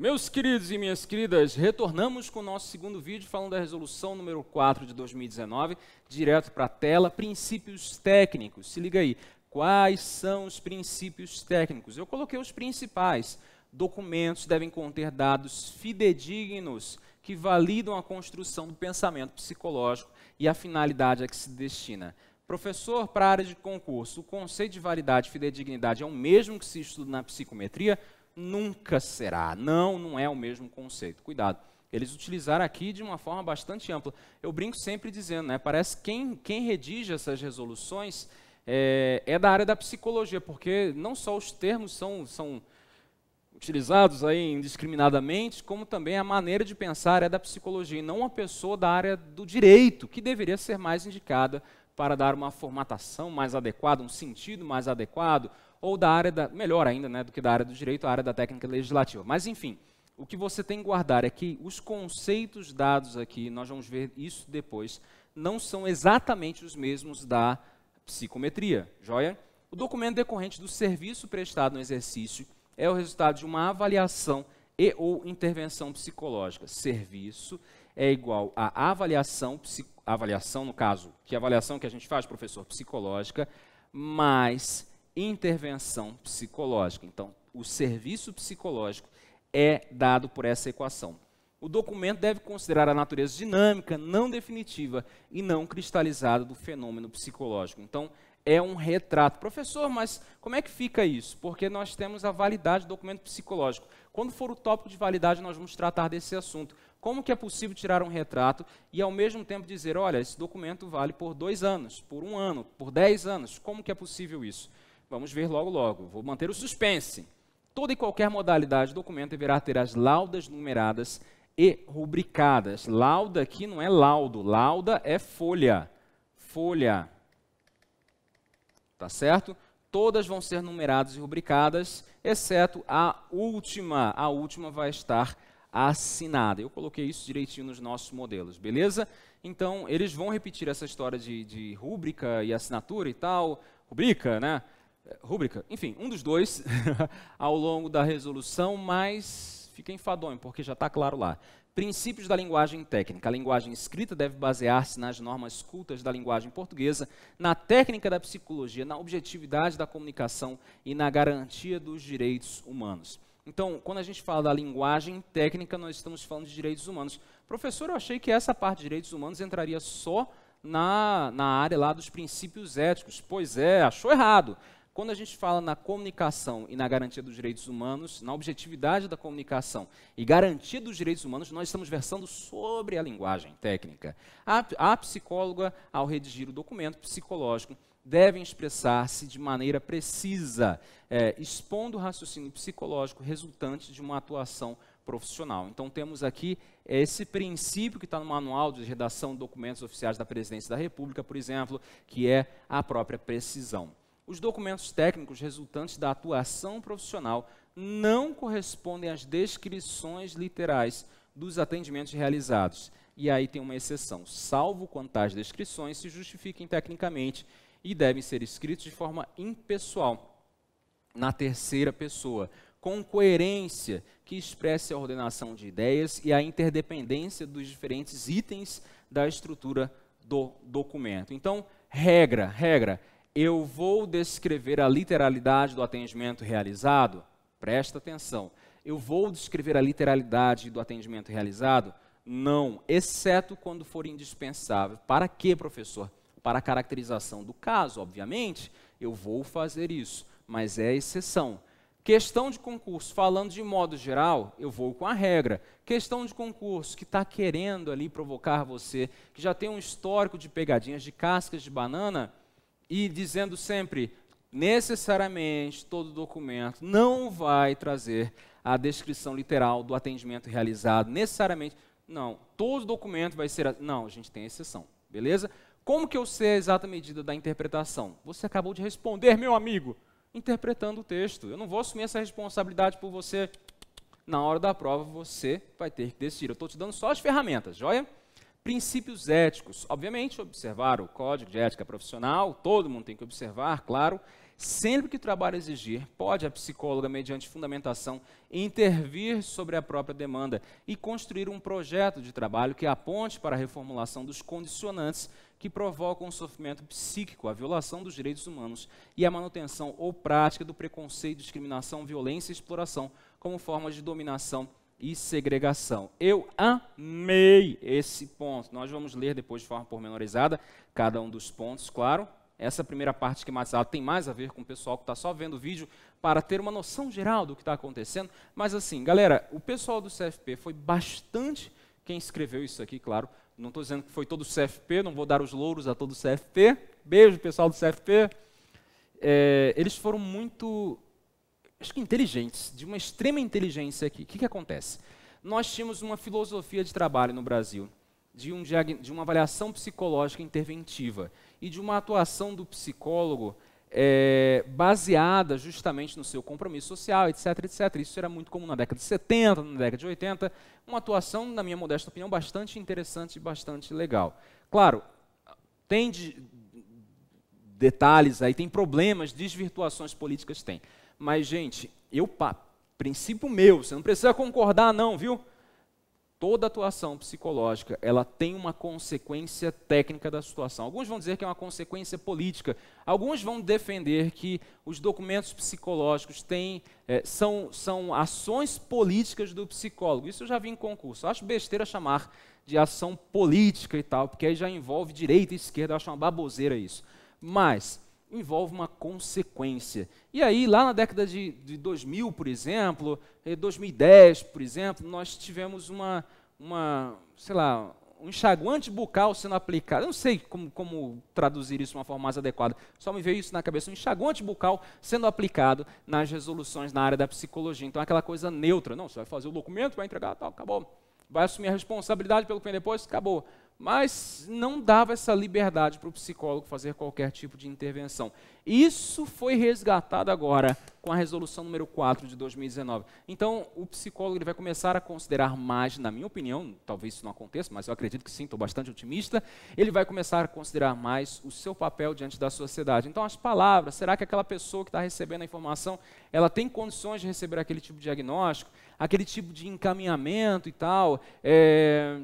Meus queridos e minhas queridas, retornamos com o nosso segundo vídeo falando da resolução número 4 de 2019, direto para a tela, princípios técnicos. Se liga aí, quais são os princípios técnicos? Eu coloquei os principais. Documentos devem conter dados fidedignos que validam a construção do pensamento psicológico e a finalidade a que se destina. Professor, para a área de concurso, o conceito de validade e fidedignidade é o mesmo que se estuda na psicometria? nunca será. Não, não é o mesmo conceito. Cuidado. Eles utilizaram aqui de uma forma bastante ampla. Eu brinco sempre dizendo, né? Parece que quem, quem redige essas resoluções é, é, da área da psicologia, porque não só os termos são, são utilizados aí indiscriminadamente, como também a maneira de pensar é da psicologia, e não uma pessoa da área do direito, que deveria ser mais indicada para dar uma formatação mais adequada, um sentido mais adequado, ou da área da, melhor ainda, né, do que da área do direito, a área da técnica legislativa. Mas enfim, o que você tem que guardar é que os conceitos dados aqui, nós vamos ver isso depois, não são exatamente os mesmos da psicometria, joia? O documento decorrente do serviço prestado no exercício é o resultado de uma avaliação e ou intervenção psicológica. Serviço é igual a avaliação, avaliação no caso, que avaliação que a gente faz, professor, psicológica, mais intervenção psicológica. Então, o serviço psicológico é dado por essa equação. O documento deve considerar a natureza dinâmica, não definitiva e não cristalizada do fenômeno psicológico. Então, é um retrato. Professor, mas como é que fica isso? Porque nós temos a validade do documento psicológico. Quando for o tópico de validade, nós vamos tratar desse assunto. Como que é possível tirar um retrato e, ao mesmo tempo, dizer, olha, esse documento vale por dois anos, por um ano, por dez anos? Como que é possível isso? Vamos ver logo logo. Vou manter o suspense. Toda e qualquer modalidade de documento deverá ter as laudas numeradas e rubricadas. Lauda aqui não é laudo, lauda é folha. Folha. Tá certo? Todas vão ser numeradas e rubricadas, exceto a última. A última vai estar assinada. Eu coloquei isso direitinho nos nossos modelos, beleza? Então, eles vão repetir essa história de, de rúbrica e assinatura e tal, rubrica, né? É, rúbrica, enfim, um dos dois, ao longo da resolução, mas fica enfadonho, porque já está claro lá. Princípios da linguagem técnica. A linguagem escrita deve basear-se nas normas cultas da linguagem portuguesa, na técnica da psicologia, na objetividade da comunicação e na garantia dos direitos humanos. Então, quando a gente fala da linguagem técnica, nós estamos falando de direitos humanos. Professor, eu achei que essa parte de direitos humanos entraria só na, na área lá dos princípios éticos. Pois é, achou errado. Quando a gente fala na comunicação e na garantia dos direitos humanos, na objetividade da comunicação e garantia dos direitos humanos, nós estamos versando sobre a linguagem técnica. A, a psicóloga, ao redigir o documento psicológico, deve expressar-se de maneira precisa, é, expondo o raciocínio psicológico resultante de uma atuação profissional. Então, temos aqui esse princípio que está no manual de redação de documentos oficiais da Presidência da República, por exemplo, que é a própria precisão os documentos técnicos resultantes da atuação profissional não correspondem às descrições literais dos atendimentos realizados. E aí tem uma exceção, salvo quando tais descrições se justifiquem tecnicamente e devem ser escritos de forma impessoal, na terceira pessoa, com coerência que expresse a ordenação de ideias e a interdependência dos diferentes itens da estrutura do documento. Então, regra, regra, eu vou descrever a literalidade do atendimento realizado, presta atenção. Eu vou descrever a literalidade do atendimento realizado? Não, exceto quando for indispensável. Para quê, professor? Para a caracterização do caso, obviamente, eu vou fazer isso, mas é exceção. Questão de concurso, falando de modo geral, eu vou com a regra. Questão de concurso que está querendo ali provocar você, que já tem um histórico de pegadinhas de cascas de banana, e dizendo sempre, necessariamente todo documento não vai trazer a descrição literal do atendimento realizado, necessariamente. Não, todo documento vai ser. Não, a gente tem exceção, beleza? Como que eu sei a exata medida da interpretação? Você acabou de responder, meu amigo, interpretando o texto. Eu não vou assumir essa responsabilidade por você. Na hora da prova, você vai ter que decidir. Eu estou te dando só as ferramentas, joia? princípios éticos. Obviamente, observar o código de ética profissional, todo mundo tem que observar, claro. Sempre que o trabalho exigir, pode a psicóloga, mediante fundamentação, intervir sobre a própria demanda e construir um projeto de trabalho que aponte para a reformulação dos condicionantes que provocam o sofrimento psíquico, a violação dos direitos humanos e a manutenção ou prática do preconceito, discriminação, violência e exploração como formas de dominação e segregação. Eu amei esse ponto. Nós vamos ler depois de forma pormenorizada cada um dos pontos, claro. Essa primeira parte esquematizada tem mais a ver com o pessoal que está só vendo o vídeo para ter uma noção geral do que está acontecendo. Mas assim, galera, o pessoal do CFP foi bastante quem escreveu isso aqui, claro. Não estou dizendo que foi todo o CFP, não vou dar os louros a todo o CFP. Beijo, pessoal do CFP. É, eles foram muito acho que inteligentes, de uma extrema inteligência aqui. O que, que acontece? Nós tínhamos uma filosofia de trabalho no Brasil, de, um de uma avaliação psicológica interventiva e de uma atuação do psicólogo é, baseada justamente no seu compromisso social, etc, etc. Isso era muito comum na década de 70, na década de 80. Uma atuação, na minha modesta opinião, bastante interessante e bastante legal. Claro, tem de, detalhes aí, tem problemas, desvirtuações políticas tem. Mas, gente, eu, pá, princípio meu, você não precisa concordar, não, viu? Toda atuação psicológica, ela tem uma consequência técnica da situação. Alguns vão dizer que é uma consequência política. Alguns vão defender que os documentos psicológicos têm, é, são, são ações políticas do psicólogo. Isso eu já vi em concurso. Eu acho besteira chamar de ação política e tal, porque aí já envolve direita e esquerda. Eu acho uma baboseira isso. Mas envolve uma consequência. E aí, lá na década de, de 2000, por exemplo, 2010, eh, por exemplo, nós tivemos uma, uma sei lá, um enxaguante bucal sendo aplicado. Eu não sei como, como, traduzir isso de uma forma mais adequada. Só me veio isso na cabeça. Um enxaguante bucal sendo aplicado nas resoluções na área da psicologia. Então, é aquela coisa neutra. Não, você vai fazer o documento, vai entregar, tal, acabou. Vai assumir a responsabilidade pelo que vem depois, acabou mas não dava essa liberdade para o psicólogo fazer qualquer tipo de intervenção. Isso foi resgatado agora com a resolução número 4 de 2019. Então, o psicólogo ele vai começar a considerar mais, na minha opinião, talvez isso não aconteça, mas eu acredito que sim, estou bastante otimista, ele vai começar a considerar mais o seu papel diante da sociedade. Então, as palavras, será que aquela pessoa que está recebendo a informação, ela tem condições de receber aquele tipo de diagnóstico, aquele tipo de encaminhamento e tal? É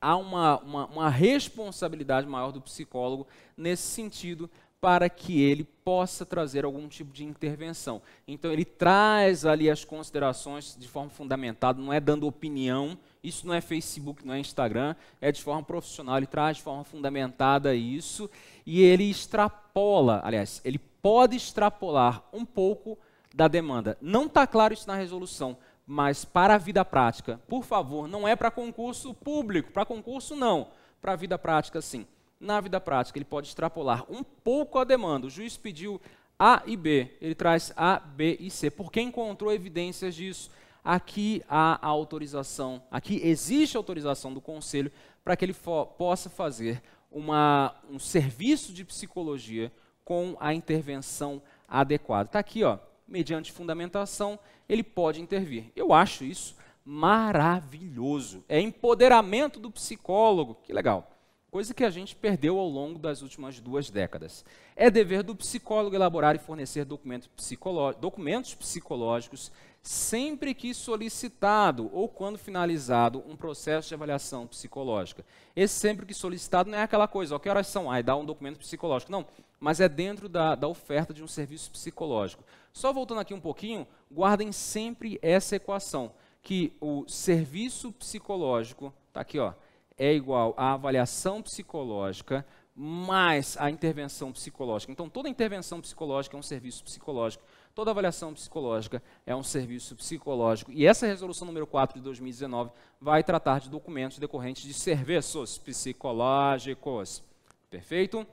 há uma, uma, uma responsabilidade maior do psicólogo nesse sentido para que ele possa trazer algum tipo de intervenção. Então ele traz ali as considerações de forma fundamentada, não é dando opinião, isso não é Facebook, não é Instagram, é de forma profissional, ele traz de forma fundamentada isso e ele extrapola, aliás, ele pode extrapolar um pouco da demanda. Não está claro isso na resolução, mas para a vida prática, por favor, não é para concurso público, para concurso não, para a vida prática sim. Na vida prática, ele pode extrapolar um pouco a demanda. O juiz pediu A e B, ele traz A, B e C, porque encontrou evidências disso. Aqui há autorização, aqui existe autorização do conselho para que ele possa fazer uma, um serviço de psicologia com a intervenção adequada. Está aqui, ó, mediante fundamentação, ele pode intervir. Eu acho isso maravilhoso. É empoderamento do psicólogo. Que legal. Coisa que a gente perdeu ao longo das últimas duas décadas. É dever do psicólogo elaborar e fornecer documentos, psicoló documentos psicológicos sempre que solicitado ou quando finalizado um processo de avaliação psicológica. Esse sempre que solicitado não é aquela coisa, ó, que horas são? Aí ah, dá um documento psicológico. Não, mas é dentro da, da oferta de um serviço psicológico. Só voltando aqui um pouquinho, guardem sempre essa equação, que o serviço psicológico, tá aqui, ó, é igual à avaliação psicológica mais a intervenção psicológica. Então, toda intervenção psicológica é um serviço psicológico. Toda avaliação psicológica é um serviço psicológico. E essa resolução número 4 de 2019 vai tratar de documentos decorrentes de serviços psicológicos. Perfeito?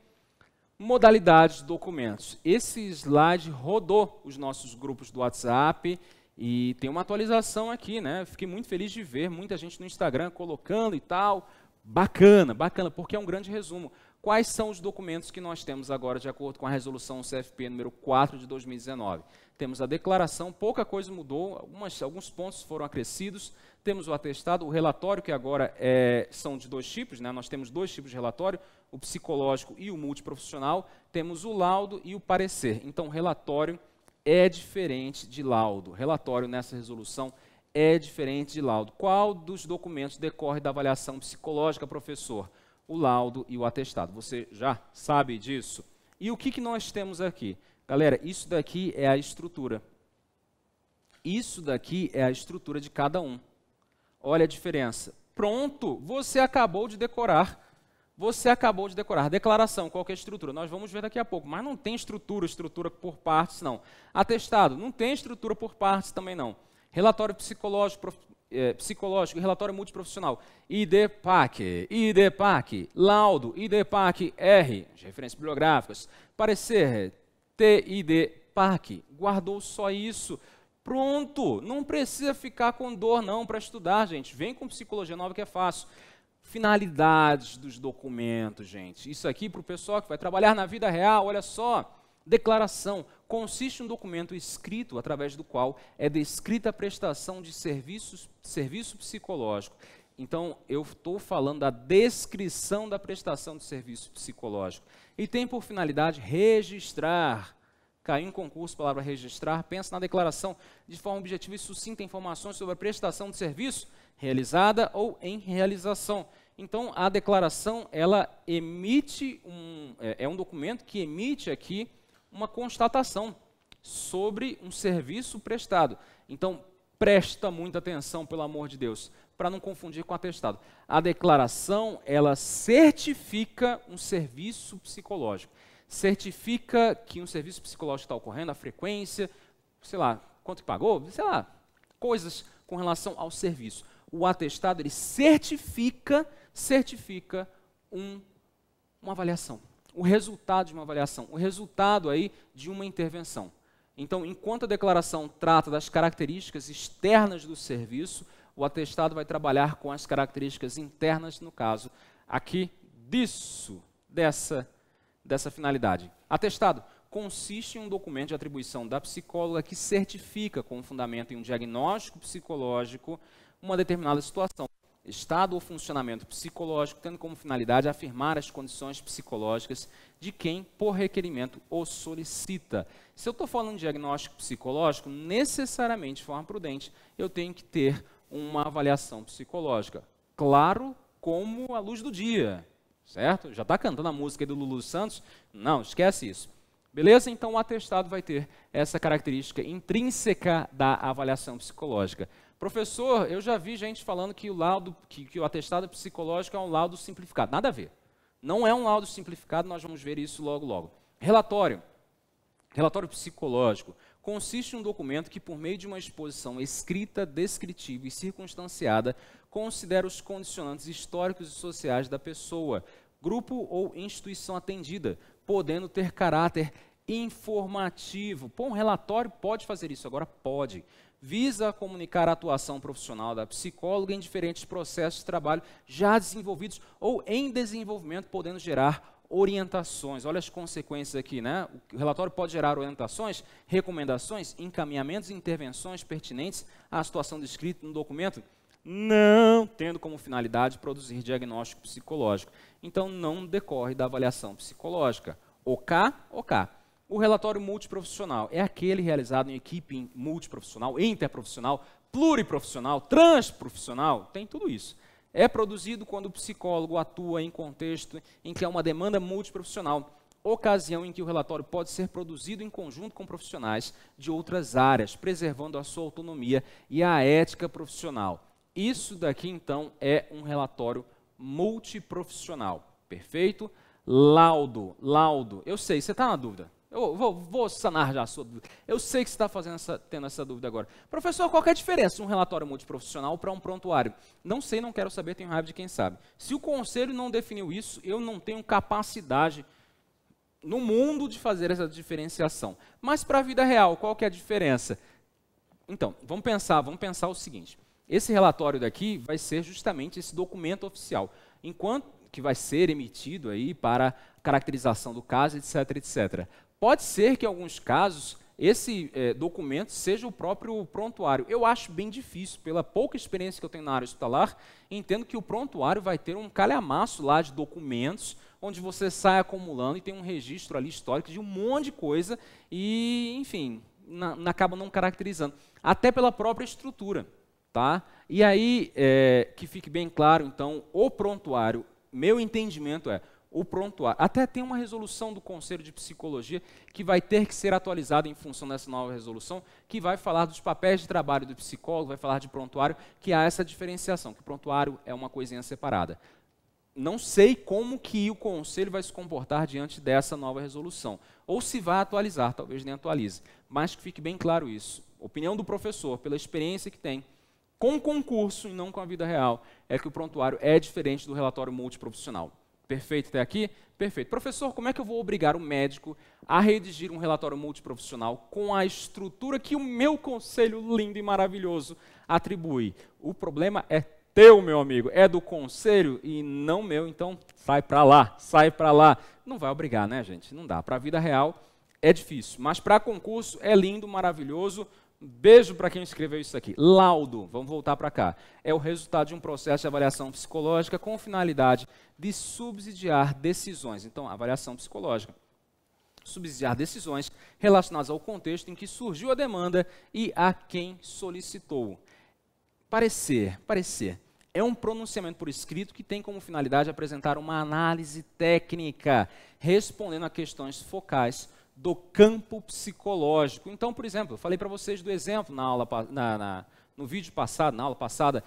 modalidades, de documentos. Esse slide rodou os nossos grupos do WhatsApp e tem uma atualização aqui, né? Fiquei muito feliz de ver muita gente no Instagram colocando e tal. Bacana, bacana, porque é um grande resumo. Quais são os documentos que nós temos agora de acordo com a resolução CFP número 4 de 2019? Temos a declaração, pouca coisa mudou, algumas, alguns pontos foram acrescidos. Temos o atestado, o relatório que agora é, são de dois tipos, né? nós temos dois tipos de relatório o psicológico e o multiprofissional, temos o laudo e o parecer. Então, relatório é diferente de laudo. Relatório nessa resolução é diferente de laudo. Qual dos documentos decorre da avaliação psicológica, professor? O laudo e o atestado. Você já sabe disso? E o que, que nós temos aqui? Galera, isso daqui é a estrutura. Isso daqui é a estrutura de cada um. Olha a diferença. Pronto, você acabou de decorar você acabou de decorar declaração, qual é a estrutura? Nós vamos ver daqui a pouco, mas não tem estrutura, estrutura por partes, não. Atestado, não tem estrutura por partes também, não. Relatório psicológico, prof, é, psicológico relatório multiprofissional, IDPAC, IDPAC, laudo, IDPAC-R, referências bibliográficas, parecer, TIDPAC, guardou só isso, pronto, não precisa ficar com dor não para estudar, gente, vem com psicologia nova que é fácil finalidades dos documentos, gente. Isso aqui para o pessoal que vai trabalhar na vida real, olha só. Declaração consiste em um documento escrito através do qual é descrita a prestação de serviços, serviço psicológico. Então, eu estou falando da descrição da prestação de serviço psicológico. E tem por finalidade registrar. Caiu em concurso, palavra registrar. Pensa na declaração de forma objetiva e sucinta informações sobre a prestação de serviço realizada ou em realização. Então, a declaração, ela emite um, é, é um documento que emite aqui uma constatação sobre um serviço prestado. Então, presta muita atenção, pelo amor de Deus, para não confundir com atestado. A declaração, ela certifica um serviço psicológico. Certifica que um serviço psicológico está ocorrendo, a frequência, sei lá, quanto que pagou, sei lá, coisas com relação ao serviço o atestado ele certifica, certifica um, uma avaliação, o resultado de uma avaliação, o resultado aí de uma intervenção. Então, enquanto a declaração trata das características externas do serviço, o atestado vai trabalhar com as características internas, no caso aqui disso, dessa, dessa finalidade. Atestado consiste em um documento de atribuição da psicóloga que certifica, com fundamento em um diagnóstico psicológico, uma determinada situação, estado ou funcionamento psicológico, tendo como finalidade afirmar as condições psicológicas de quem, por requerimento, o solicita. Se eu estou falando de diagnóstico psicológico, necessariamente, de forma prudente, eu tenho que ter uma avaliação psicológica. Claro, como a luz do dia, certo? Já está cantando a música do Lulu Santos? Não, esquece isso. Beleza? Então o atestado vai ter essa característica intrínseca da avaliação psicológica. Professor, eu já vi gente falando que o laudo, que, que o atestado psicológico é um laudo simplificado. Nada a ver. Não é um laudo simplificado, nós vamos ver isso logo logo. Relatório. Relatório psicológico consiste em um documento que, por meio de uma exposição escrita, descritiva e circunstanciada, considera os condicionantes históricos e sociais da pessoa, grupo ou instituição atendida, podendo ter caráter informativo. Pô, um relatório pode fazer isso, agora pode visa comunicar a atuação profissional da psicóloga em diferentes processos de trabalho já desenvolvidos ou em desenvolvimento, podendo gerar orientações. Olha as consequências aqui, né? O relatório pode gerar orientações, recomendações, encaminhamentos e intervenções pertinentes à situação descrita no documento, não tendo como finalidade produzir diagnóstico psicológico. Então, não decorre da avaliação psicológica. OK, OK. O relatório multiprofissional é aquele realizado em equipe multiprofissional, interprofissional, pluriprofissional, transprofissional, tem tudo isso. É produzido quando o psicólogo atua em contexto em que há uma demanda multiprofissional, ocasião em que o relatório pode ser produzido em conjunto com profissionais de outras áreas, preservando a sua autonomia e a ética profissional. Isso daqui, então, é um relatório multiprofissional. Perfeito? Laudo, laudo. Eu sei, você está na dúvida. Eu vou, vou sanar já a sua dúvida. Eu sei que você está fazendo essa, tendo essa dúvida agora. Professor, qual é a diferença um relatório multiprofissional para um prontuário? Não sei, não quero saber, tenho raiva de quem sabe. Se o conselho não definiu isso, eu não tenho capacidade no mundo de fazer essa diferenciação. Mas para a vida real, qual que é a diferença? Então, vamos pensar, vamos pensar o seguinte. Esse relatório daqui vai ser justamente esse documento oficial, enquanto que vai ser emitido aí para caracterização do caso, etc, etc. Pode ser que em alguns casos esse é, documento seja o próprio prontuário. Eu acho bem difícil, pela pouca experiência que eu tenho na área hospitalar, entendo que o prontuário vai ter um calhamaço lá de documentos, onde você sai acumulando e tem um registro ali histórico de um monte de coisa e, enfim, na, na acaba não caracterizando. Até pela própria estrutura. Tá? E aí, é, que fique bem claro, então, o prontuário, meu entendimento é, o prontuário. Até tem uma resolução do Conselho de Psicologia que vai ter que ser atualizada em função dessa nova resolução, que vai falar dos papéis de trabalho do psicólogo, vai falar de prontuário, que há essa diferenciação, que o prontuário é uma coisinha separada. Não sei como que o conselho vai se comportar diante dessa nova resolução, ou se vai atualizar, talvez nem atualize, mas que fique bem claro isso. Opinião do professor, pela experiência que tem, com concurso e não com a vida real, é que o prontuário é diferente do relatório multiprofissional. Perfeito até aqui? Perfeito. Professor, como é que eu vou obrigar o médico a redigir um relatório multiprofissional com a estrutura que o meu conselho lindo e maravilhoso atribui? O problema é teu, meu amigo, é do conselho e não meu, então sai para lá, sai para lá. Não vai obrigar, né, gente? Não dá. Para a vida real é difícil, mas para concurso é lindo, maravilhoso, Beijo para quem escreveu isso aqui. Laudo, vamos voltar para cá. É o resultado de um processo de avaliação psicológica com finalidade de subsidiar decisões. Então, avaliação psicológica. Subsidiar decisões relacionadas ao contexto em que surgiu a demanda e a quem solicitou. Parecer, parecer. É um pronunciamento por escrito que tem como finalidade apresentar uma análise técnica, respondendo a questões focais do campo psicológico. Então, por exemplo, eu falei para vocês do exemplo na aula, na, na, no vídeo passado, na aula passada,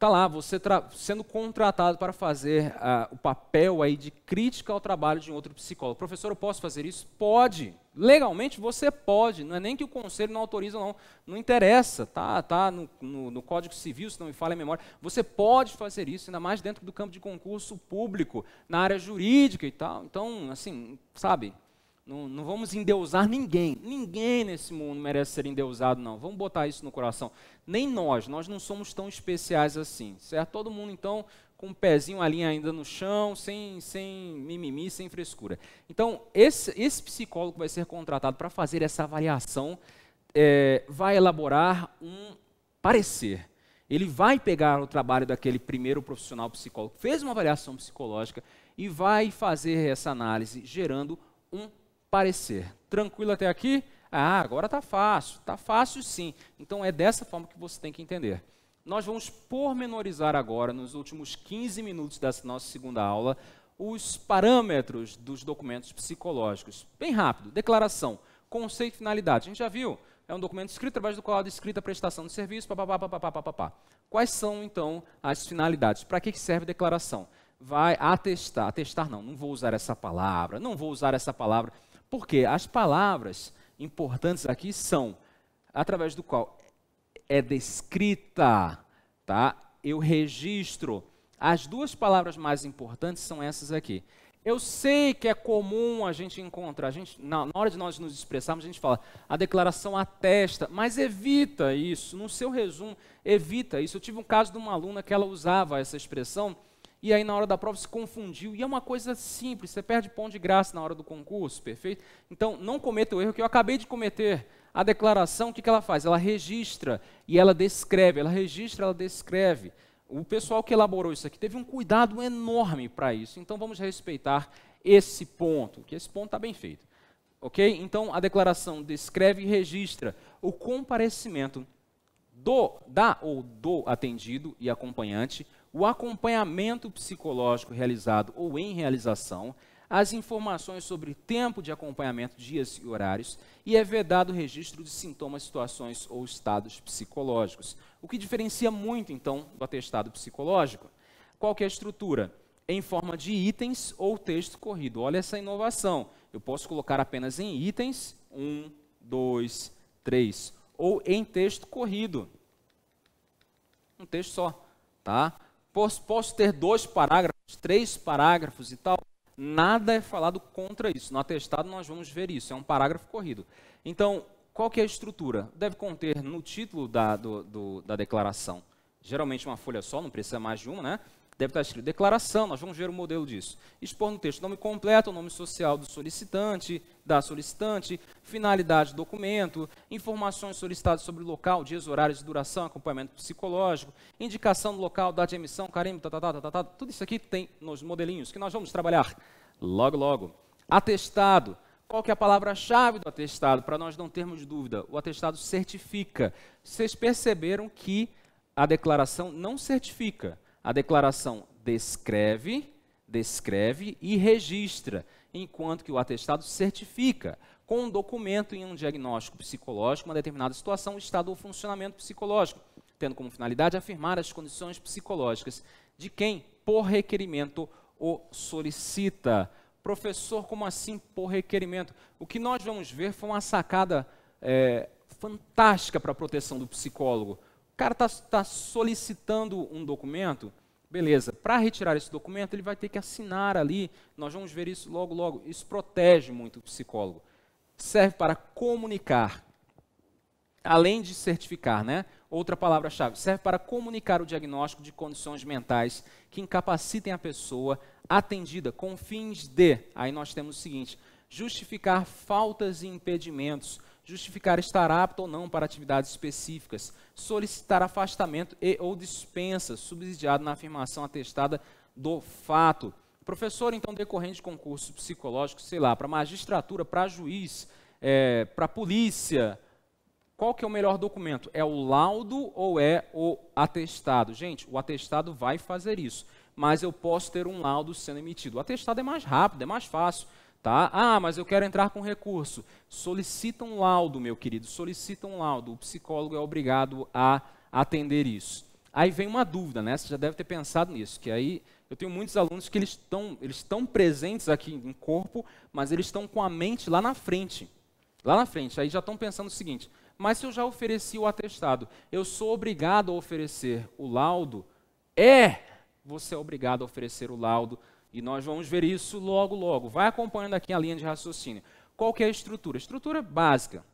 Está lá, você sendo contratado para fazer uh, o papel aí de crítica ao trabalho de um outro psicólogo. Professor, eu posso fazer isso? Pode. Legalmente você pode. Não é nem que o conselho não autoriza, não. Não interessa. Tá, tá no, no, no Código Civil, se não me falha a memória. Você pode fazer isso, ainda mais dentro do campo de concurso público, na área jurídica e tal. Então, assim, sabe, não, não, vamos endeusar ninguém. Ninguém nesse mundo merece ser endeusado, não. Vamos botar isso no coração. Nem nós, nós não somos tão especiais assim, certo? Todo mundo, então, com o um pezinho ali ainda no chão, sem, sem mimimi, sem frescura. Então, esse, esse psicólogo vai ser contratado para fazer essa avaliação, é, vai elaborar um parecer. Ele vai pegar o trabalho daquele primeiro profissional psicólogo, fez uma avaliação psicológica e vai fazer essa análise, gerando um parecer. Tranquilo até aqui? Ah, agora está fácil. Está fácil sim. Então é dessa forma que você tem que entender. Nós vamos pormenorizar agora, nos últimos 15 minutos dessa nossa segunda aula, os parâmetros dos documentos psicológicos. Bem rápido: declaração, conceito e finalidade. A gente já viu. É um documento escrito através do qual é escrita a prestação de serviço, papapá, papapá, papapá. Quais são, então, as finalidades? Para que serve a declaração? Vai atestar, atestar não, não vou usar essa palavra, não vou usar essa palavra porque as palavras importantes aqui são através do qual é descrita, tá? Eu registro. As duas palavras mais importantes são essas aqui. Eu sei que é comum a gente encontrar, a gente, na, na, hora de nós nos expressarmos, a gente fala, a declaração atesta, mas evita isso, no seu resumo, evita isso. Eu tive um caso de uma aluna que ela usava essa expressão e aí na hora da prova se confundiu. E é uma coisa simples, você perde pão de graça na hora do concurso, perfeito? Então, não cometa o erro que eu acabei de cometer. A declaração, o que, que ela faz? Ela registra e ela descreve, ela registra, ela descreve. O pessoal que elaborou isso aqui teve um cuidado enorme para isso, então vamos respeitar esse ponto, que esse ponto está bem feito. Ok? Então, a declaração descreve e registra o comparecimento do, da ou do atendido e acompanhante o acompanhamento psicológico realizado ou em realização, as informações sobre tempo de acompanhamento, dias e horários, e é vedado o registro de sintomas, situações ou estados psicológicos. O que diferencia muito, então, do atestado psicológico? Qual que é a estrutura? Em forma de itens ou texto corrido. Olha essa inovação. Eu posso colocar apenas em itens, um, dois, três, ou em texto corrido. Um texto só, tá? Posso, posso ter dois parágrafos, três parágrafos e tal. Nada é falado contra isso. No atestado nós vamos ver isso. É um parágrafo corrido. Então, qual que é a estrutura? Deve conter no título da, do, do, da declaração, geralmente uma folha só, não precisa mais de uma, né? deve estar escrito declaração, nós vamos ver o modelo disso. Expor no texto nome completo, o nome social do solicitante, da solicitante, finalidade do documento, informações solicitadas sobre o local, dias, horários, duração, acompanhamento psicológico, indicação do local, data de emissão, carimbo, tá, tá, tá, tá, tudo isso aqui tem nos modelinhos que nós vamos trabalhar logo, logo. Atestado. Qual que é a palavra-chave do atestado? Para nós não termos dúvida, o atestado certifica. Vocês perceberam que a declaração não certifica. A declaração descreve, descreve e registra, enquanto que o atestado certifica com um documento em um diagnóstico psicológico uma determinada situação, estado ou funcionamento psicológico, tendo como finalidade afirmar as condições psicológicas de quem, por requerimento, o solicita. Professor, como assim por requerimento? O que nós vamos ver foi uma sacada é, fantástica para a proteção do psicólogo cara está tá solicitando um documento, beleza, para retirar esse documento ele vai ter que assinar ali, nós vamos ver isso logo, logo. Isso protege muito o psicólogo. Serve para comunicar, além de certificar, né? Outra palavra-chave, serve para comunicar o diagnóstico de condições mentais que incapacitem a pessoa atendida com fins de, aí nós temos o seguinte, justificar faltas e impedimentos justificar estar apto ou não para atividades específicas, solicitar afastamento e ou dispensa, subsidiado na afirmação atestada do fato. Professor, então, decorrente de concurso psicológico, sei lá, para magistratura, para juiz, é, para polícia, qual que é o melhor documento? É o laudo ou é o atestado? Gente, o atestado vai fazer isso, mas eu posso ter um laudo sendo emitido. O atestado é mais rápido, é mais fácil. Tá? Ah, mas eu quero entrar com recurso. Solicita um laudo, meu querido, solicita um laudo. O psicólogo é obrigado a atender isso. Aí vem uma dúvida, né? Você já deve ter pensado nisso, que aí eu tenho muitos alunos que eles estão eles estão presentes aqui em corpo, mas eles estão com a mente lá na frente. Lá na frente, aí já estão pensando o seguinte: mas se eu já ofereci o atestado, eu sou obrigado a oferecer o laudo? É, você é obrigado a oferecer o laudo e nós vamos ver isso logo, logo. Vai acompanhando aqui a linha de raciocínio. Qual que é a estrutura? Estrutura básica.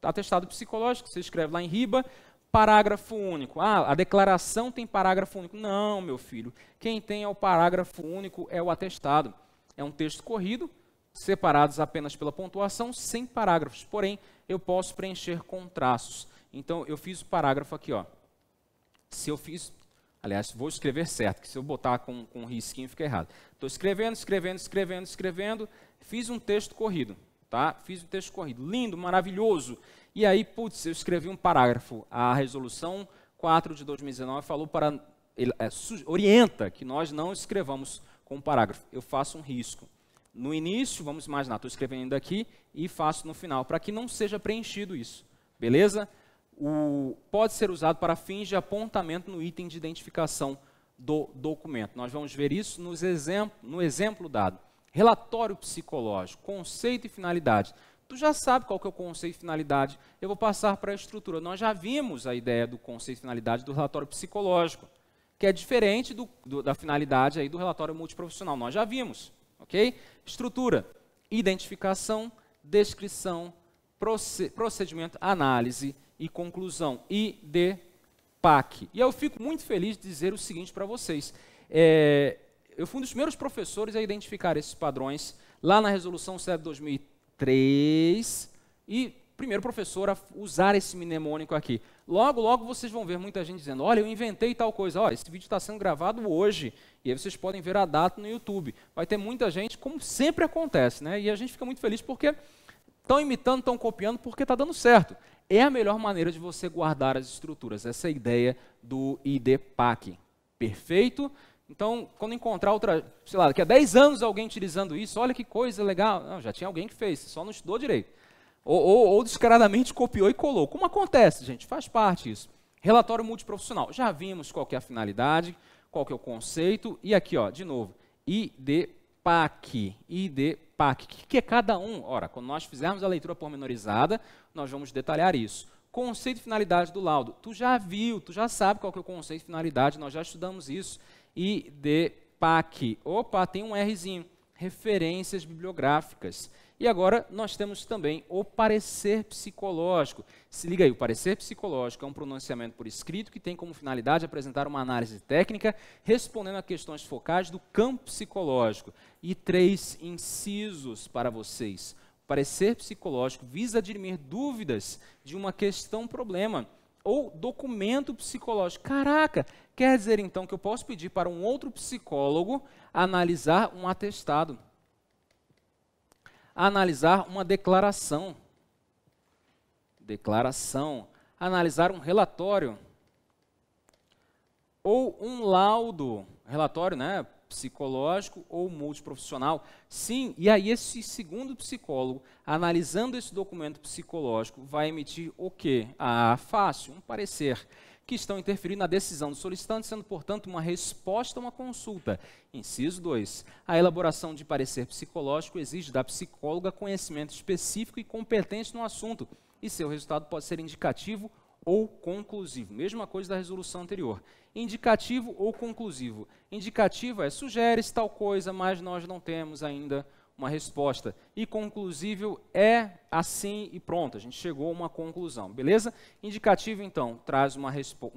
Tá atestado psicológico, você escreve lá em riba, parágrafo único. Ah, a declaração tem parágrafo único. Não, meu filho. Quem tem é o parágrafo único é o atestado. É um texto corrido, separados apenas pela pontuação, sem parágrafos. Porém, eu posso preencher com traços. Então, eu fiz o parágrafo aqui, ó. Se eu fiz Aliás, vou escrever certo, que se eu botar com, com um risquinho fica errado. Estou escrevendo, escrevendo, escrevendo, escrevendo. Fiz um texto corrido, tá? Fiz um texto corrido, lindo, maravilhoso. E aí, putz, eu escrevi um parágrafo. A resolução 4 de 2019 falou para ele, é, orienta que nós não escrevamos com um parágrafo. Eu faço um risco. No início, vamos imaginar, estou escrevendo aqui e faço no final, para que não seja preenchido isso. Beleza? o, pode ser usado para fins de apontamento no item de identificação do documento. Nós vamos ver isso nos exemplo, no exemplo dado. Relatório psicológico, conceito e finalidade. Tu já sabe qual que é o conceito e finalidade. Eu vou passar para a estrutura. Nós já vimos a ideia do conceito e finalidade do relatório psicológico, que é diferente do, do, da finalidade aí do relatório multiprofissional. Nós já vimos, ok? Estrutura, identificação, descrição, procedimento, análise e conclusão e de PAC. E eu fico muito feliz de dizer o seguinte para vocês. É, eu fui um dos primeiros professores a identificar esses padrões lá na resolução CEP 2003 e primeiro professor a usar esse mnemônico aqui. Logo, logo vocês vão ver muita gente dizendo: olha, eu inventei tal coisa, olha, esse vídeo está sendo gravado hoje. E aí vocês podem ver a data no YouTube. Vai ter muita gente, como sempre acontece, né? E a gente fica muito feliz porque estão imitando, estão copiando, porque está dando certo é a melhor maneira de você guardar as estruturas. Essa é a ideia do IDPAC. Perfeito? Então, quando encontrar outra, sei lá, daqui a 10 anos alguém utilizando isso, olha que coisa legal. Não, já tinha alguém que fez, só não estudou direito. Ou, ou, ou descaradamente copiou e colou. Como acontece, gente? Faz parte isso. Relatório multiprofissional. Já vimos qual é a finalidade, qual é o conceito. E aqui, ó, de novo, IDPAC. IDPAC. PAC. O que é cada um? Ora, quando nós fizermos a leitura pormenorizada, nós vamos detalhar isso. Conceito e finalidade do laudo. Tu já viu, tu já sabe qual que é o conceito e finalidade, nós já estudamos isso. E de PAC. Opa, tem um Rzinho. Referências bibliográficas. E agora nós temos também o parecer psicológico. Se liga aí, o parecer psicológico é um pronunciamento por escrito que tem como finalidade apresentar uma análise técnica respondendo a questões focais do campo psicológico. E três incisos para vocês. O parecer psicológico visa dirimir dúvidas de uma questão problema ou documento psicológico. Caraca, quer dizer então que eu posso pedir para um outro psicólogo analisar um atestado analisar uma declaração. Declaração. Analisar um relatório. Ou um laudo. Relatório, né? Psicológico ou multiprofissional. Sim, e aí esse segundo psicólogo, analisando esse documento psicológico, vai emitir o quê? Ah, fácil, um parecer que estão interferindo na decisão do solicitante, sendo, portanto, uma resposta a uma consulta. Inciso 2. A elaboração de parecer psicológico exige da psicóloga conhecimento específico e competente no assunto, e seu resultado pode ser indicativo ou conclusivo. Mesma coisa da resolução anterior. Indicativo ou conclusivo. Indicativo é sugere tal coisa, mas nós não temos ainda uma resposta. E conclusível é assim e pronto. A gente chegou a uma conclusão, beleza? Indicativo, então, traz um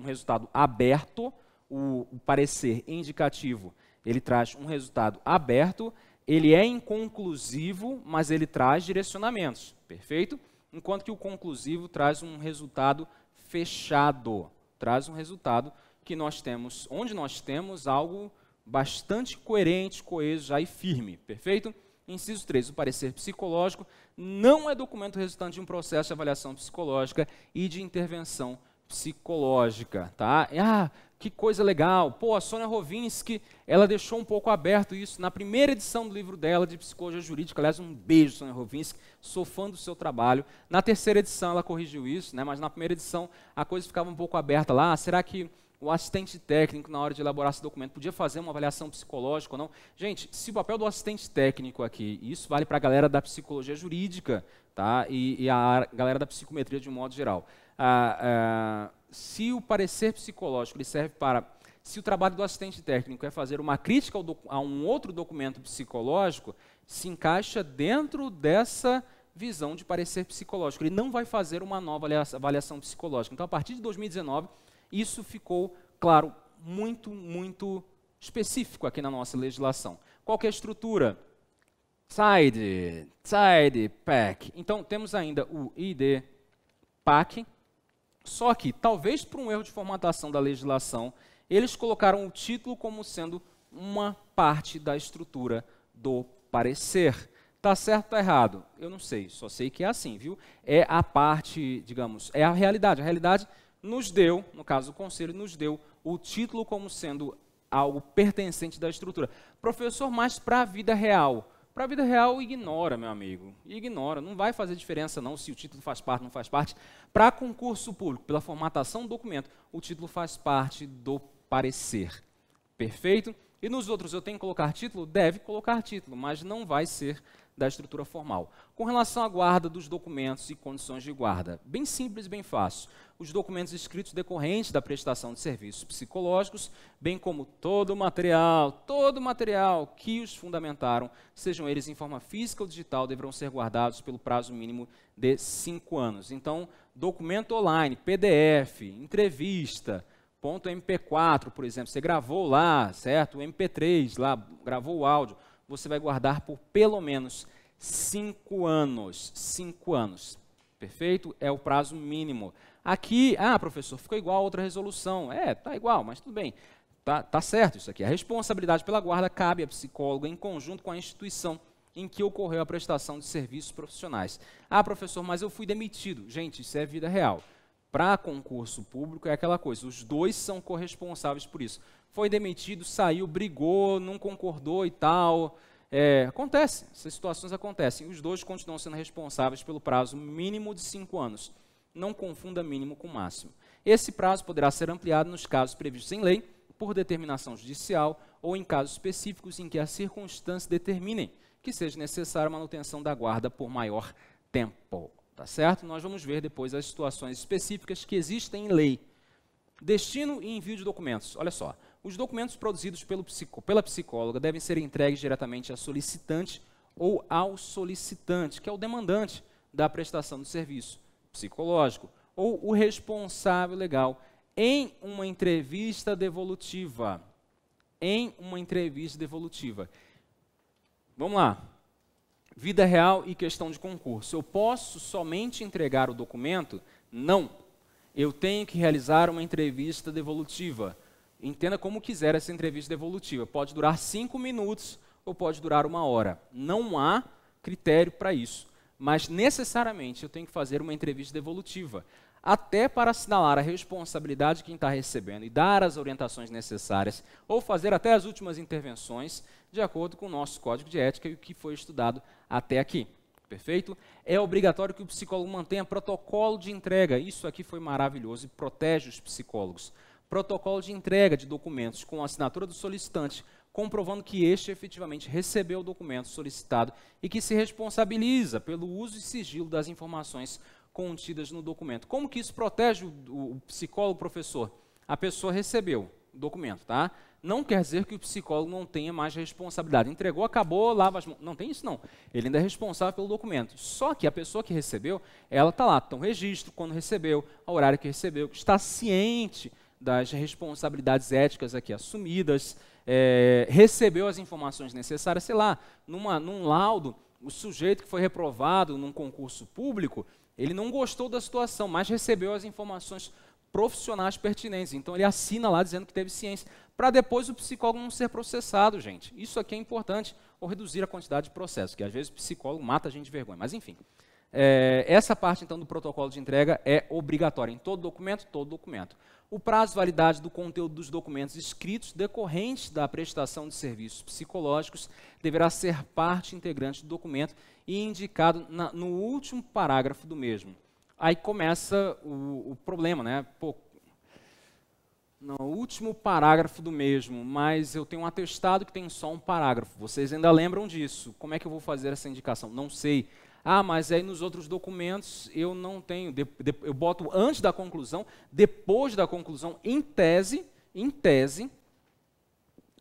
resultado aberto. O, o parecer indicativo, ele traz um resultado aberto. Ele é inconclusivo, mas ele traz direcionamentos, perfeito? Enquanto que o conclusivo traz um resultado fechado, traz um resultado que nós temos, onde nós temos algo bastante coerente, coeso já e firme, perfeito? Inciso 3. O parecer psicológico não é documento resultante de um processo de avaliação psicológica e de intervenção psicológica. Tá? Ah, que coisa legal. Pô, a Sônia Rovinski, ela deixou um pouco aberto isso na primeira edição do livro dela de Psicologia Jurídica. Aliás, um beijo, Sônia Rovinski. sou fã do seu trabalho. Na terceira edição ela corrigiu isso, né? mas na primeira edição a coisa ficava um pouco aberta lá. Ah, será que o assistente técnico, na hora de elaborar esse documento, podia fazer uma avaliação psicológica ou não? Gente, se o papel do assistente técnico aqui, e isso vale para a galera da psicologia jurídica tá? e, e a galera da psicometria de um modo geral, ah, se o parecer psicológico ele serve para. Se o trabalho do assistente técnico é fazer uma crítica a um outro documento psicológico, se encaixa dentro dessa visão de parecer psicológico. Ele não vai fazer uma nova avaliação psicológica. Então, a partir de 2019, isso ficou, claro, muito, muito específico aqui na nossa legislação. Qual é a estrutura? Side, side, pack. Então, temos ainda o ID, pack, só que, talvez por um erro de formatação da legislação, eles colocaram o título como sendo uma parte da estrutura do parecer. Tá certo ou tá errado? Eu não sei, só sei que é assim, viu? É a parte, digamos, é a realidade. A realidade nos deu, no caso o conselho, nos deu o título como sendo algo pertencente da estrutura. Professor, mas para a vida real, para a vida real, ignora, meu amigo. Ignora. Não vai fazer diferença, não, se o título faz parte ou não faz parte. Para concurso público, pela formatação do documento, o título faz parte do parecer. Perfeito? E nos outros, eu tenho que colocar título? Deve colocar título, mas não vai ser da estrutura formal. Com relação à guarda dos documentos e condições de guarda, bem simples, bem fácil. Os documentos escritos decorrentes da prestação de serviços psicológicos, bem como todo o material, todo o material que os fundamentaram, sejam eles em forma física ou digital, deverão ser guardados pelo prazo mínimo de cinco anos. Então, documento online, PDF, entrevista, ponto .mp4, por exemplo, você gravou lá, certo? O MP3 lá, gravou o áudio, você vai guardar por pelo menos cinco anos. Cinco anos. Perfeito? É o prazo mínimo. Aqui, ah, professor, ficou igual a outra resolução. É, tá igual, mas tudo bem. Tá, tá certo isso aqui. A responsabilidade pela guarda cabe à psicóloga em conjunto com a instituição em que ocorreu a prestação de serviços profissionais. Ah, professor, mas eu fui demitido. Gente, isso é vida real para concurso público é aquela coisa, os dois são corresponsáveis por isso. Foi demitido, saiu, brigou, não concordou e tal. É, acontece, essas situações acontecem. Os dois continuam sendo responsáveis pelo prazo mínimo de cinco anos. Não confunda mínimo com máximo. Esse prazo poderá ser ampliado nos casos previstos em lei, por determinação judicial ou em casos específicos em que as circunstâncias determinem que seja necessária a manutenção da guarda por maior tempo. Tá certo? Nós vamos ver depois as situações específicas que existem em lei. Destino e envio de documentos. Olha só. Os documentos produzidos psico, pela psicóloga devem ser entregues diretamente à solicitante ou ao solicitante, que é o demandante da prestação do serviço psicológico, ou o responsável legal, em uma entrevista devolutiva. Em uma entrevista devolutiva. Vamos lá vida real e questão de concurso. Eu posso somente entregar o documento? Não. Eu tenho que realizar uma entrevista devolutiva. Entenda como quiser essa entrevista devolutiva. Pode durar cinco minutos ou pode durar uma hora. Não há critério para isso. Mas necessariamente eu tenho que fazer uma entrevista devolutiva até para assinalar a responsabilidade de quem está recebendo e dar as orientações necessárias, ou fazer até as últimas intervenções, de acordo com o nosso código de ética e o que foi estudado até aqui. Perfeito? É obrigatório que o psicólogo mantenha protocolo de entrega. Isso aqui foi maravilhoso e protege os psicólogos. Protocolo de entrega de documentos com a assinatura do solicitante, comprovando que este efetivamente recebeu o documento solicitado e que se responsabiliza pelo uso e sigilo das informações contidas no documento. Como que isso protege o, o psicólogo, professor? A pessoa recebeu o documento, tá? não quer dizer que o psicólogo não tenha mais responsabilidade. Entregou, acabou, lava as mãos. Não tem isso, não. Ele ainda é responsável pelo documento. Só que a pessoa que recebeu, ela está lá, então registro, quando recebeu, a horário que recebeu, está ciente das responsabilidades éticas aqui assumidas, é, recebeu as informações necessárias, sei lá, numa, num laudo, o sujeito que foi reprovado num concurso público, ele não gostou da situação, mas recebeu as informações profissionais pertinentes. Então ele assina lá dizendo que teve ciência, para depois o psicólogo não ser processado, gente. Isso aqui é importante, ou reduzir a quantidade de processos, que às vezes o psicólogo mata a gente de vergonha. Mas enfim, é, essa parte então do protocolo de entrega é obrigatória em todo documento, todo documento. O prazo de validade do conteúdo dos documentos escritos decorrentes da prestação de serviços psicológicos deverá ser parte integrante do documento e indicado na, no último parágrafo do mesmo. Aí começa o, o problema, né? Pô, no último parágrafo do mesmo, mas eu tenho um atestado que tem só um parágrafo. Vocês ainda lembram disso? Como é que eu vou fazer essa indicação? Não sei. Ah, mas aí nos outros documentos eu não tenho. De, de, eu boto antes da conclusão, depois da conclusão, em tese, em tese,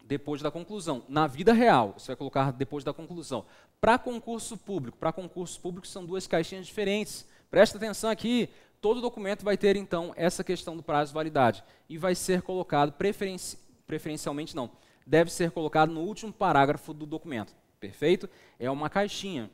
depois da conclusão. Na vida real, você vai colocar depois da conclusão. Para concurso público, para concurso público são duas caixinhas diferentes. Presta atenção aqui, todo documento vai ter então essa questão do prazo de validade e vai ser colocado preferenci preferencialmente não, deve ser colocado no último parágrafo do documento. Perfeito? É uma caixinha.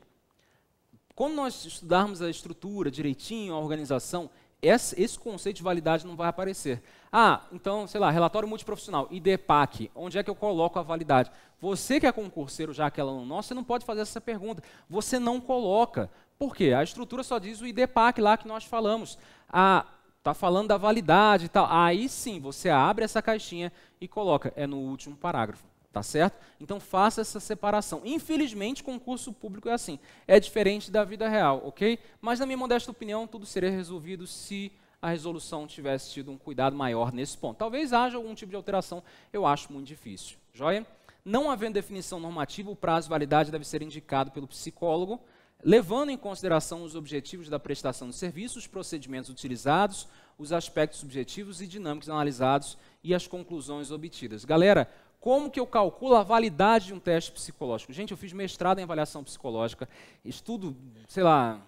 Quando nós estudarmos a estrutura direitinho, a organização, esse, esse conceito de validade não vai aparecer. Ah, então, sei lá, relatório multiprofissional, IDEPAC, onde é que eu coloco a validade? Você que é concurseiro já, que é aluno nosso, você não pode fazer essa pergunta. Você não coloca, por quê? A estrutura só diz o IDPAC lá que nós falamos. Está ah, tá falando da validade e tal. Aí sim, você abre essa caixinha e coloca, é no último parágrafo, tá certo? Então faça essa separação. Infelizmente, concurso público é assim, é diferente da vida real, OK? Mas na minha modesta opinião, tudo seria resolvido se a resolução tivesse tido um cuidado maior nesse ponto. Talvez haja algum tipo de alteração, eu acho muito difícil. Joia? Não havendo definição normativa, o prazo de validade deve ser indicado pelo psicólogo levando em consideração os objetivos da prestação de serviços, os procedimentos utilizados, os aspectos subjetivos e dinâmicos analisados e as conclusões obtidas. Galera, como que eu calculo a validade de um teste psicológico? Gente, eu fiz mestrado em avaliação psicológica, estudo, sei lá,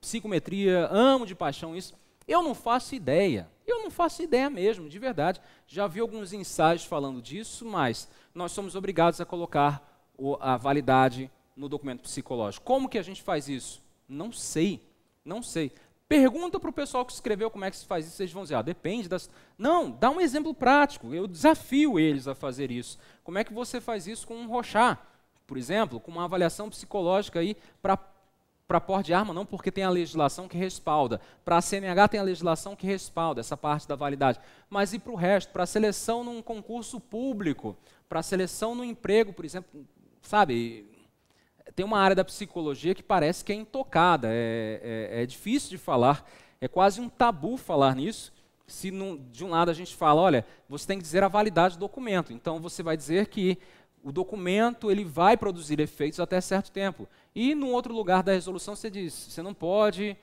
psicometria, amo de paixão isso. Eu não faço ideia. Eu não faço ideia mesmo, de verdade. Já vi alguns ensaios falando disso, mas nós somos obrigados a colocar a validade no documento psicológico. Como que a gente faz isso? Não sei, não sei. Pergunta para o pessoal que escreveu como é que se faz isso, Vocês vão dizer, ah, depende das... Não, dá um exemplo prático, eu desafio eles a fazer isso. Como é que você faz isso com um rochá, por exemplo, com uma avaliação psicológica aí para para porte de arma não, porque tem a legislação que respalda. Para a CNH tem a legislação que respalda essa parte da validade. Mas e para o resto? Para a seleção num concurso público, para a seleção no emprego, por exemplo, sabe, tem uma área da psicologia que parece que é intocada, é, é, é difícil de falar, é quase um tabu falar nisso. Se de um lado a gente fala, olha, você tem que dizer a validade do documento, então você vai dizer que o documento ele vai produzir efeitos até certo tempo. E no outro lugar da resolução você diz, você não pode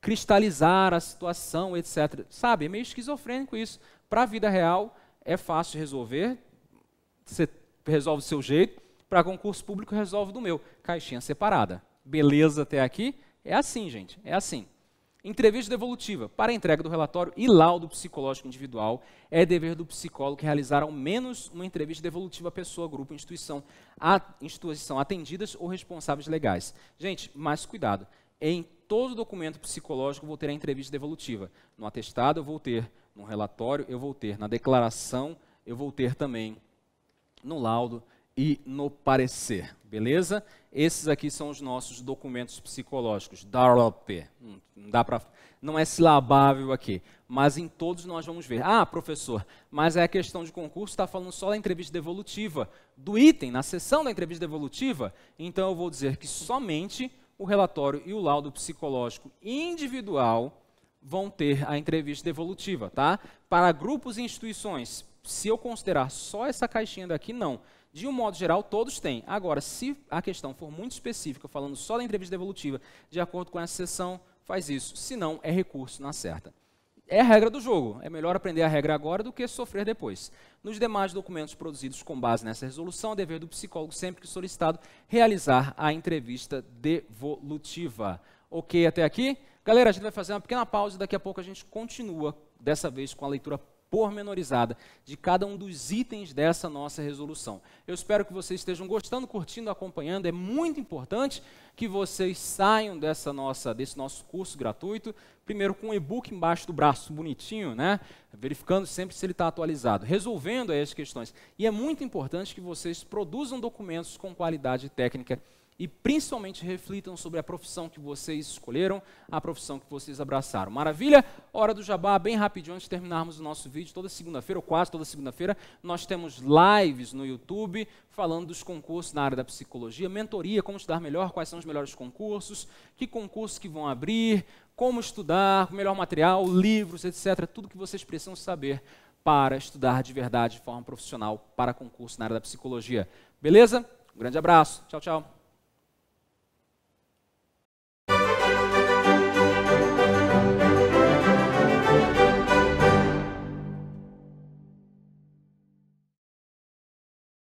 cristalizar a situação, etc. Sabe, é meio esquizofrênico isso. Para a vida real é fácil resolver, você resolve o seu jeito, para concurso público resolve do meu. Caixinha separada. Beleza até aqui? É assim, gente, é assim. Entrevista devolutiva. Para entrega do relatório e laudo psicológico individual, é dever do psicólogo realizar ao menos uma entrevista devolutiva à pessoa, grupo, instituição, a, instituição atendidas ou responsáveis legais. Gente, mais cuidado. Em todo documento psicológico vou ter a entrevista devolutiva. No atestado eu vou ter, no relatório eu vou ter, na declaração eu vou ter também, no laudo e no parecer, beleza? Esses aqui são os nossos documentos psicológicos, DARLP. Hum, não dá para, não é silabável aqui, mas em todos nós vamos ver. Ah, professor, mas é a questão de concurso, está falando só da entrevista devolutiva, do item, na sessão da entrevista devolutiva, então eu vou dizer que somente o relatório e o laudo psicológico individual vão ter a entrevista devolutiva, tá? Para grupos e instituições, se eu considerar só essa caixinha daqui, não. Não de um modo geral, todos têm. Agora, se a questão for muito específica, falando só da entrevista devolutiva, de acordo com essa sessão, faz isso. Se não, é recurso na certa. É a regra do jogo. É melhor aprender a regra agora do que sofrer depois. Nos demais documentos produzidos com base nessa resolução, é dever do psicólogo, sempre que solicitado, realizar a entrevista devolutiva. Ok até aqui? Galera, a gente vai fazer uma pequena pausa e daqui a pouco a gente continua, dessa vez com a leitura pormenorizada de cada um dos itens dessa nossa resolução. Eu espero que vocês estejam gostando, curtindo, acompanhando. É muito importante que vocês saiam dessa nossa, desse nosso curso gratuito, primeiro com um e-book embaixo do braço, bonitinho, né? Verificando sempre se ele está atualizado, resolvendo aí as questões. E é muito importante que vocês produzam documentos com qualidade técnica e principalmente reflitam sobre a profissão que vocês escolheram, a profissão que vocês abraçaram. Maravilha? Hora do jabá, bem rapidinho antes de terminarmos o nosso vídeo. Toda segunda-feira, ou quase toda segunda-feira, nós temos lives no YouTube falando dos concursos na área da psicologia, mentoria, como estudar melhor, quais são os melhores concursos, que concursos que vão abrir, como estudar, o melhor material, livros, etc. Tudo que vocês precisam saber para estudar de verdade de forma profissional para concurso na área da psicologia. Beleza? Um grande abraço. Tchau, tchau.